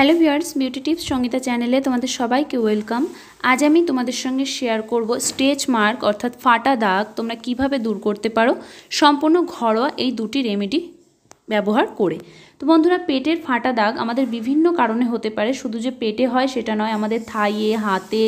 hello viewers beauty tips Sangeeta চ্যানেলে তোমাদের সবাইকে ওয়েলকাম আজ আমি তোমাদের সঙ্গে শেয়ার করব স্টেজ মার্ক অর্থাৎ ফাটা দাগ তোমরা কিভাবে দূর করতে পারো সম্পূর্ণ ঘরোয়া এই দুটি রেমেডি ব্যবহার করে তো বন্ধুরা পেটের ফাটা দাগ আমাদের বিভিন্ন কারণে হতে পারে শুধু যে পেটে হয় সেটা নয় আমাদের থাইয়ে হাতে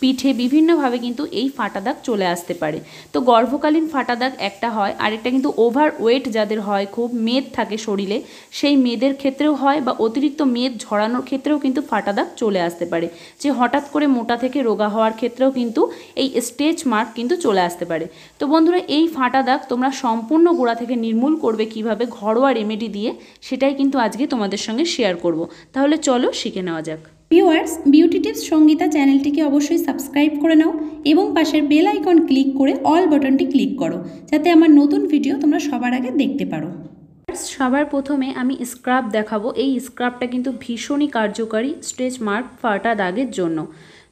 পিঠে বিভিন্নভাবে কিন্তু এই ফাটা দাগ চলে আসতে পারে তো গর্ভকালীন ফাটা দাগ একটা হয় আরেকটা কিন্তু ওভার ওয়েট যাদের হয় খুব মেদ থাকে শরীরে সেই মেদের ক্ষেত্রেও হয় বা অতিরিক্ত মেদ ঝরানোর ক্ষেত্রেও কিন্তু ফাটা দাগ চলে আসতে পারে যে হঠাৎ করে মোটা থেকে রোগা হওয়ার ক্ষেত্রেও কিন্তু এই স্টেচ মার্ক কিন্তু চলে আসতে পারে তো বন্ধুরা এই ফাটা দাগ তোমরা সম্পূর্ণ গোড়া থেকে নির্মূল করবে কিভাবে ঘরোয়া রেমেডি দিয়ে সেটাই কিন্তু আজকে তোমাদের সঙ্গে শেয়ার করব তাহলে চলো শিখে নেওয়া যাক ভিওয়ার্স বিউটি টিপস সঙ্গীতা চ্যানেলটিকে অবশ্যই সাবস্ক্রাইব করে নাও এবং পাশের বেল আইকন ক্লিক করে অল বাটনটি ক্লিক করো যাতে আমার নতুন ভিডিও তোমরা সবার আগে দেখতে পারো সবার প্রথমে আমি স্ক্রাব দেখাবো এই স্ক্রাবটা কিন্তু ভীষণই কার্যকারী স্ট্রেচ মার্ক ফাটা দাগের জন্য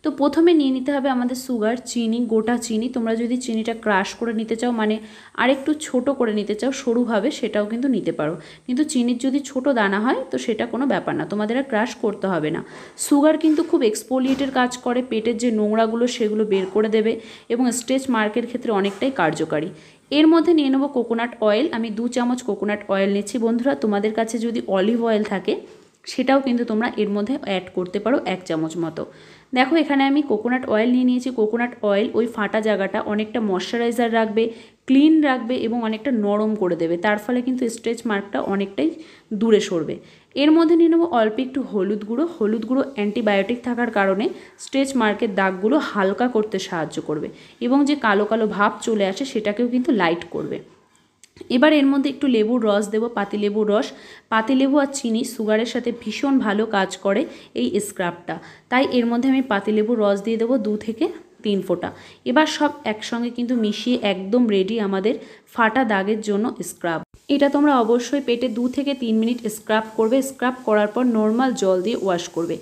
তো প্রথমে নিয়ে নিতে হবে আমাদের সুগার চিনি গোটা চিনি তোমরা যদি চিনিটা ক্রাশ করে নিতে চাও মানে আরেকটু ছোট করে নিতে চাও সরুভাবে সেটাও কিন্তু নিতে পারো কিন্তু চিনির যদি ছোট দানা হয় তো সেটা কোনো ব্যাপার না তোমাদের আর ক্রাশ করতে হবে না সুগার কিন্তু খুব এক্সপোলিয়েটের কাজ করে পেটের যে নোংরাগুলো সেগুলো বের করে দেবে এবং স্ট্রেচ মার্কের ক্ষেত্রে অনেকটাই কার্যকারী এর মধ্যে নিয়ে নেবো কোকোনাট অয়েল আমি দু চামচ কোকোনাট অয়েল নিচ্ছি বন্ধুরা তোমাদের কাছে যদি অলিভ অয়েল থাকে সেটাও কিন্তু তোমরা এর মধ্যে অ্যাড করতে পারো এক চামচ মতো দেখো এখানে আমি কোকোনাট অয়েল নিয়ে নিয়েছি কোকোনাট অয়েল ওই ফাটা জায়গাটা অনেকটা ময়শ্চারাইজার রাখবে ক্লিন রাখবে এবং অনেকটা নরম করে দেবে তার ফলে কিন্তু স্ট্রেচ মার্কটা অনেকটাই দূরে সরবে এর মধ্যে নিয়ে নেবো অল্প একটু হলুদ গুঁড়ো হলুদ গুঁড়ো অ্যান্টিবায়োটিক থাকার কারণে স্ট্রেচ মার্কের দাগগুলো হালকা করতে সাহায্য করবে এবং যে কালো কালো ভাব চলে আসে সেটাকেও কিন্তু লাইট করবে এবার এর মধ্যে একটু লেবুর রস দেবো পাতিলেবুর রস পাতিলেবু আর চিনি সুগারের সাথে ভীষণ ভালো কাজ করে এই স্ক্রাবটা তাই এর মধ্যে আমি পাতিলেবুর রস দিয়ে দেবো দু থেকে তিন ফোঁটা এবার সব একসঙ্গে কিন্তু মিশিয়ে একদম রেডি আমাদের ফাটা দাগের জন্য স্ক্রাব এটা তোমরা অবশ্যই পেটে দু থেকে তিন মিনিট স্ক্রাব করবে স্ক্রাব করার পর নর্মাল জল দিয়ে ওয়াশ করবে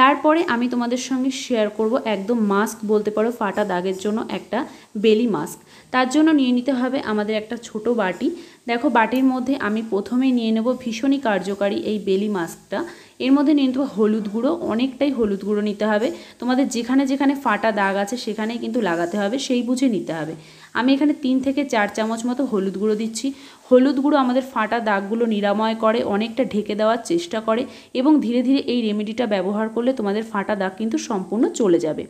তারপরে আমি তোমাদের সঙ্গে শেয়ার করব একদম মাস্ক বলতে পারো ফাটা দাগের জন্য একটা বেলি মাস্ক তার জন্য নিয়ে নিতে হবে আমাদের একটা ছোট বাটি দেখো বাটির মধ্যে আমি প্রথমে নিয়ে নেব ভীষণই কার্যকারী এই বেলি মাস্কটা এর মধ্যে নিয়ে নেবো হলুদ গুঁড়ো অনেকটাই হলুদ গুঁড়ো নিতে হবে তোমাদের যেখানে যেখানে ফাটা দাগ আছে সেখানেই কিন্তু লাগাতে হবে সেই বুঝে নিতে হবে আমি এখানে তিন থেকে চার চামচ মতো হলুদ গুঁড়ো দিচ্ছি হলুদ গুঁড়ো আমাদের ফাটা দাগগুলো নিরাময় করে অনেকটা ঢেকে দেওয়ার চেষ্টা করে এবং ধীরে ধীরে এই রেমেডিটা ব্যবহার করলে তোমাদের ফাটা দাগ কিন্তু সম্পূর্ণ চলে যাবে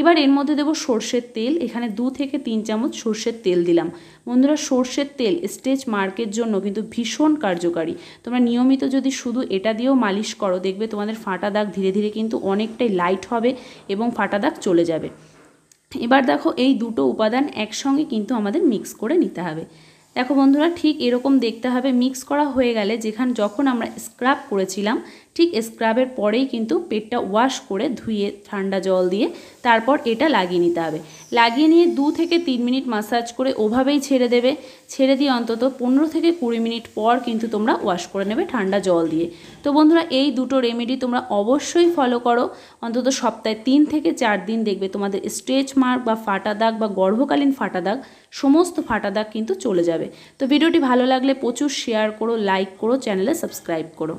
এবার এর মধ্যে দেবো সর্ষের তেল এখানে দু থেকে তিন চামচ সর্ষের তেল দিলাম বন্ধুরা সর্ষের তেল স্টেজ মার্কের জন্য কিন্তু ভীষণ কার্যকারী তোমরা নিয়মিত যদি শুধু এটা দিয়েও মালিশ করো দেখবে তোমাদের ফাটা দাগ ধীরে ধীরে কিন্তু অনেকটাই লাইট হবে এবং ফাটা দাগ চলে যাবে এবার দেখো এই দুটো উপাদান একসঙ্গে কিন্তু আমাদের মিক্স করে নিতে হবে দেখো বন্ধুরা ঠিক এরকম দেখতে হবে মিক্স করা হয়ে গেলে যেখান যখন আমরা স্ক্রাব করেছিলাম ঠিক স্ক্রাবের পরেই কিন্তু পেটটা ওয়াশ করে ধুয়ে ঠান্ডা জল দিয়ে তারপর এটা লাগিয়ে নিতে হবে লাগিয়ে নিয়ে দু থেকে তিন মিনিট মাসাজ করে ওভাবেই ছেড়ে দেবে ছেড়ে দিয়ে অন্তত পনেরো থেকে কুড়ি মিনিট পর কিন্তু তোমরা ওয়াশ করে নেবে ঠান্ডা জল দিয়ে তো বন্ধুরা এই দুটো রেমেডি তোমরা অবশ্যই ফলো করো অন্তত সপ্তাহে তিন থেকে চার দিন দেখবে তোমাদের স্ট্রেচ মার্ক বা ফাটা দাগ বা গর্ভকালীন ফাটা দাগ সমস্ত ফাটা দাগ কিন্তু চলে যাবে তো ভিডিওটি ভালো লাগলে প্রচুর শেয়ার করো লাইক করো চ্যানেলে সাবস্ক্রাইব করো